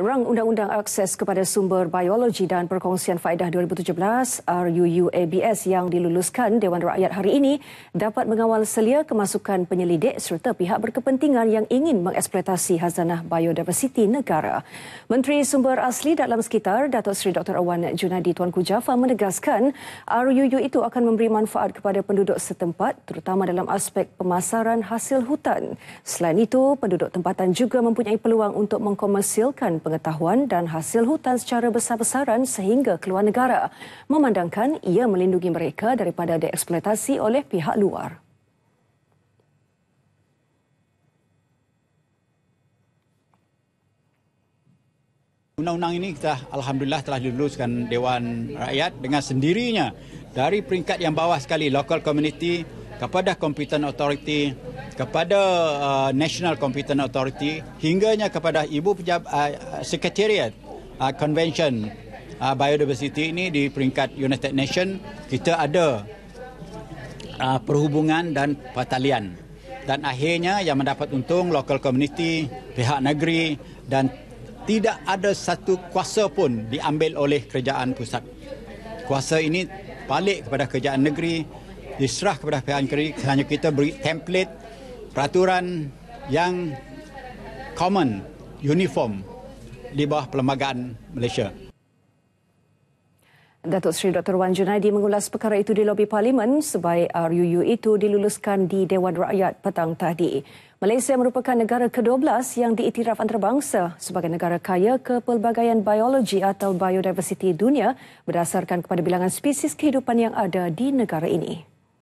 Rang Undang-Undang Akses kepada Sumber Biologi dan Perkongsian Faedah 2017 RUUABS yang diluluskan Dewan Rakyat hari ini dapat mengawal selia kemasukan penyelidik serta pihak berkepentingan yang ingin mengeksploitasi hazanah biodiversiti negara. Menteri Sumber Asli dalam sekitar Datuk Seri Dr. Awan Junadi Tuanku Jafar menegaskan RUU itu akan memberi manfaat kepada penduduk setempat terutama dalam aspek pemasaran hasil hutan. Selain itu, penduduk tempatan juga mempunyai peluang untuk mengkomersilkan pengetahuan dan hasil hutan secara besar-besaran sehingga ke luar negara, memandangkan ia melindungi mereka daripada dieksploitasi oleh pihak luar. Undang-undang ini kita alhamdulillah telah diluluskan Dewan Rakyat dengan sendirinya dari peringkat yang bawah sekali local community kepada competent authority kepada uh, National Competent Authority hingganya kepada ibu pejabat uh, sekretariat uh, convention uh, biodiversity ini di peringkat United Nations kita ada uh, perhubungan dan pertalian dan akhirnya yang mendapat untung local community pihak negeri dan tidak ada satu kuasa pun diambil oleh kerajaan pusat kuasa ini balik kepada kerajaan negeri diserah kepada pihak negeri hanya kita beri template peraturan yang common uniform di bawah perlembagaan Malaysia. Datuk Seri Dr. Wan Junaidi mengulas perkara itu di lobi parlimen sebaik RUU itu diluluskan di Dewan Rakyat petang tadi. Malaysia merupakan negara ke-12 yang diiktiraf antarabangsa sebagai negara kaya kepelbagaian biologi atau biodiversiti dunia berdasarkan kepada bilangan spesies kehidupan yang ada di negara ini.